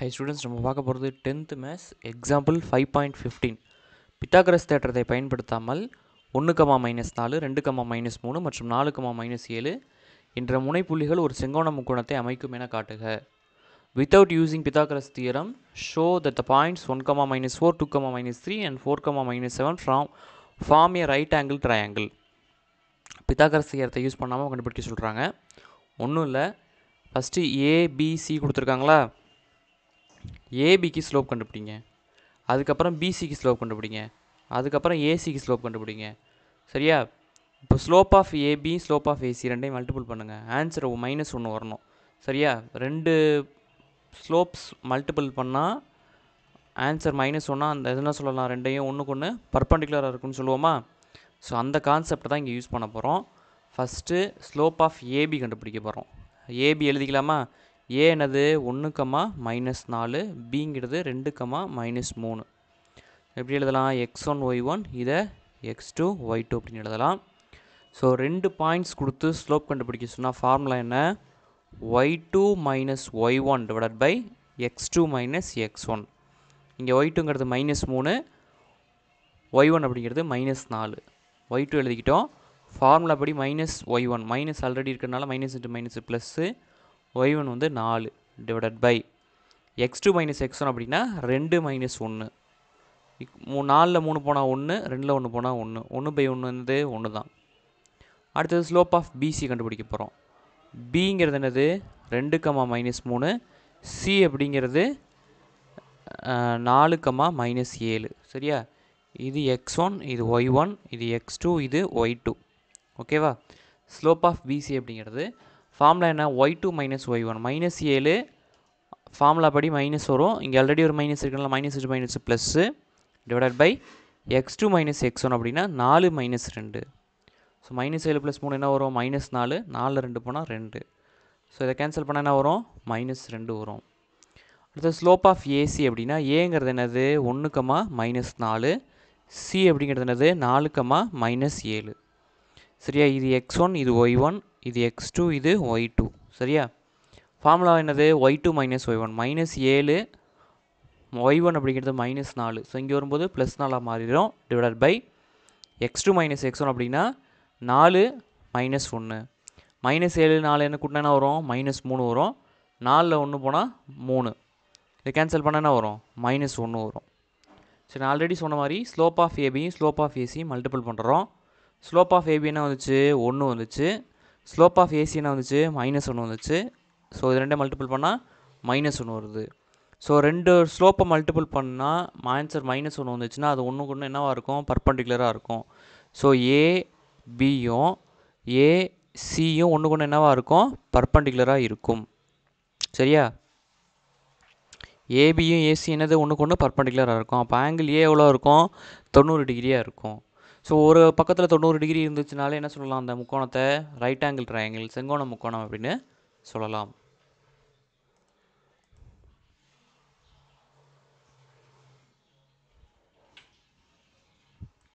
high students நம்ம பார்க்க போகிறது tenth maths example five point fifteen Pythagoras தேட்டரத்தை பயன்படுத்தாமல் ஒன்று கமா மைனஸ் நாலு ரெண்டு கமா மைனஸ் மூணு மற்றும் நாலு கமா மைனஸ் ஏழு என்ற முனைப்புள்ளிகள் ஒரு செங்கோண முக்கோணத்தை அமைக்கும் என காட்டுக without using Pythagoras theorem show that the points one comma minus four two comma minus three and four comma minus seven from form a right angle triangle Pythagoras தியரத்தை யூஸ் பண்ணாமல் கண்டுபிடிக்க சொல்கிறாங்க ஒன்றும் இல்லை ஃபஸ்ட்டு ஏபிசி கொடுத்துருக்காங்களா ஏபிக்கு slope கண்டுபிடிங்க அதுக்கப்புறம் பிசிக்கு ஸ்லோப் கண்டுபிடிங்க அதுக்கப்புறம் ஏசிக்கு ஸ்லோப் கண்டுபிடிங்க சரியா இப்போ slope of AB slope of AC ரெண்டையும் மல்டிபிள் பண்ணுங்கள் ஆன்சர் மைனஸ் ஒன்று வரணும் சரியா ரெண்டு ஸ்லோப்ஸ் மல்டிபிள் பண்ணால் ஆன்சர் மைனஸ் ஒன்றா அந்த எதுனா சொல்லலாம் ரெண்டையும் ஒன்றுக்கு ஒன்று பர்பண்டிகுலராக இருக்குன்னு சொல்லுவோமா ஸோ அந்த கான்செப்டை தான் இங்கே யூஸ் பண்ண போகிறோம் ஃபஸ்ட்டு ஸ்லோப் ஆஃப் ஏபி கண்டுபிடிக்க போகிறோம் ஏபி எழுதிக்கலாமா ஏனது ஒன்று கமா மைனஸ் நாலு பிங்கிறது ரெண்டு கமா மைனஸ் மூணு எப்படி எழுதலாம் எக்ஸ் ஒன் ஒய் ஒன் இதை எக்ஸ் டூ ஒய் டூ அப்படின்னு எழுதலாம் ஸோ ரெண்டு பாயிண்ட்ஸ் கொடுத்து ஸ்லோப் கண்டுபிடிக்க சொன்னால் ஃபார்முலா என்ன Y two minus Y one divide by X two minus X one இங்கே ஒய் டூங்கிறது மைனஸ் மூணு ஒய் ஒன் அப்படிங்கிறது மைனஸ் நாலு ஒய் டூ எழுதிக்கிட்டோம் ஃபார்முலா படி minus Y one minus already இருக்கிறதுனால minus into minus plus Y one வந்து நாலு divided by X two minus X one அப்படின்னா ரெண்டு மைனஸ் ஒன்று மூ நாலில் மூணு போனால் ஒன்று ரெண்டில் ஒன்று போனால் ஒன்று ஒன்று பை ஒன்று வந்து ஒன்று தான் அடுத்தது ஸ்லோப் ஆஃப் பிசி கண்டுபிடிக்க போகிறோம் பிங்கிறது என்னது ரெண்டு கம்மா மைனஸ் மூணு சி அப்படிங்கிறது நாலு கம்மா மைனஸ் ஏழு சரியா இது எக்ஸ் ஒன் இது ஒய் ஒன் இது எக்ஸ் டூ இது ஒய் டூ ஓகேவா ஸ்லோப் ஆஃப் பிசி அப்படிங்கிறது ஃபார்முலா என்ன Y two minus Y one minus ஏழு ஃபார்முலா படி மைனஸ் வரும் இங்கே ஆல்ரெடி ஒரு மைனஸ் இருக்குனால minus two minus plus divided by X two minus X one அப்படின்னா நாலு மைனஸ் ரெண்டு ஸோ மைனஸ் ஏழு ப்ளஸ் மூணு என்ன வரும் மைனஸ் நாலு நாலில் ரெண்டு போனால் ரெண்டு ஸோ இதை கேன்சல் பண்ணால் என்ன வரும் மைனஸ் ரெண்டு வரும் அடுத்தது ஸ்லோப் ஆஃப் ஏசி அப்படின்னா ஏங்கிறது என்னது ஒன்றுக்கமா மைனஸ் நாலு சி அப்படிங்கிறது என்னது நாலுக்கமா மைனஸ் ஏழு சரியா இது எக்ஸ் ஒன் இது ஒய் ஒன் இது எக்ஸ் டூ இது ஒய் டூ சரியா ஃபார்முலா என்னது Y two minus Y one minus ஏழு ஒய் ஒன் அப்படிங்கிறது மைனஸ் நாலு ஸோ இங்கே வரும்போது ப்ளஸ் நாலாக மாறிடும் divided by X two minus X one அப்படின்னா நாலு மைனஸ் ஒன்று மைனஸ் ஏழு நாலு என்ன கூட்டினா என்ன வரும் மைனஸ் மூணு வரும் நாலில் ஒன்று போனால் மூணு இதை கேன்சல் பண்ண என்ன வரும் மைனஸ் ஒன்று வரும் சரி நான் ஆல்ரெடி சொன்ன மாதிரி ஸ்லோப் ஆஃப் ஏபியும் ஸ்லோப் ஆஃப் ஏசியும் மல்டிபிள் பண்ணுறோம் ஸ்லோப் ஆஃப் ஏபி என்ன வந்துச்சு ஒன்று வந்துச்சு ஸ்லோப் ஆஃப் ஏசி என்ன வந்துச்சு மைனஸ் ஒன்று வந்துச்சு ஸோ இது ரெண்டே மல்டிபிள் பண்ணால் மைனஸ் ஒன்று வருது ஸோ ரெண்டு ஸ்லோப்பை மல்டிபிள் பண்ணால் ஆன்சர் மைனஸ் ஒன்று வந்துச்சுன்னா அது ஒன்றுக்கு ஒன்று என்னவாக இருக்கும் பர்பண்டிகுலராக இருக்கும் ஸோ ஏ பியும் ஏ சியும் ஒன்றுக்கு ஒன்று என்னவாக இருக்கும் பர்பண்டிகுலராக இருக்கும் சரியா ஏபியும் ஏசி என்னது ஒன்றுக்கு ஒன்று பர்பண்டிகுலராக இருக்கும் அப்போ ஆங்கிள் ஏ எவ்வளோ இருக்கும் தொண்ணூறு டிகிரியாக இருக்கும் ஸோ ஒரு பக்கத்தில் தொண்ணூறு டிகிரி இருந்துச்சுனாலே என்ன சொல்லலாம் அந்த முக்கோணத்தை ரைட் ஆங்கிள் ட்ரையாங்கிள் செங்கோண முக்கோணம் அப்படின்னு சொல்லலாம்